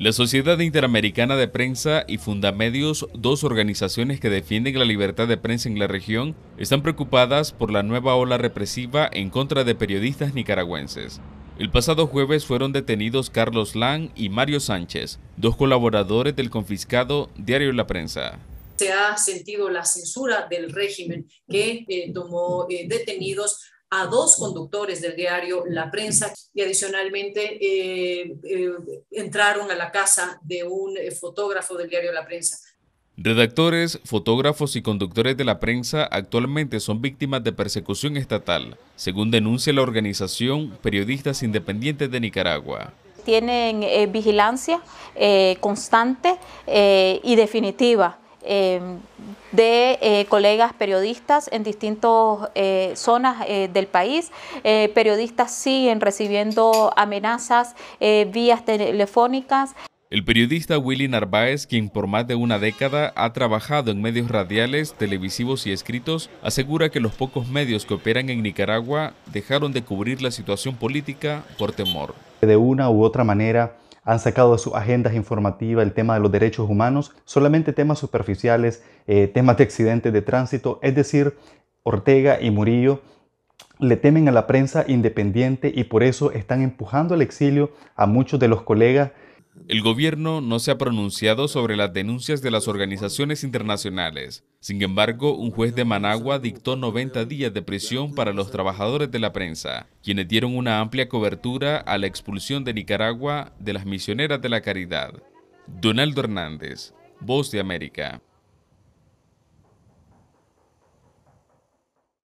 La Sociedad Interamericana de Prensa y Fundamedios, dos organizaciones que defienden la libertad de prensa en la región, están preocupadas por la nueva ola represiva en contra de periodistas nicaragüenses. El pasado jueves fueron detenidos Carlos Lang y Mario Sánchez, dos colaboradores del confiscado diario La Prensa se ha sentido la censura del régimen que eh, tomó eh, detenidos a dos conductores del diario La Prensa y adicionalmente eh, eh, entraron a la casa de un eh, fotógrafo del diario La Prensa. Redactores, fotógrafos y conductores de la prensa actualmente son víctimas de persecución estatal, según denuncia la organización Periodistas Independientes de Nicaragua tienen vigilancia constante y definitiva Em, de eh, colegas periodistas en distintas eh, zonas eh, del país. periodistas siguen recibiendo amenazas vías telefónicas. El periodista Willy Narváez, quien por más de una década ha trabajado en medios radiales, televisivos y escritos, asegura que los pocos medios que operan en Nicaragua dejaron de cubrir la situación política por temor. De una u otra manera, han sacado de sus agendas informativas el tema de los derechos humanos, solamente temas superficiales, eh, temas de accidentes de tránsito, es decir, Ortega y Murillo le temen a la prensa independiente y por eso están empujando al exilio a muchos de los colegas el gobierno no se ha pronunciado sobre las denuncias de las organizaciones internacionales. Sin embargo, un juez de Managua dictó 90 días de prisión para los trabajadores de la prensa, quienes dieron una amplia cobertura a la expulsión de Nicaragua de las misioneras de la caridad. Donaldo Hernández, Voz de América.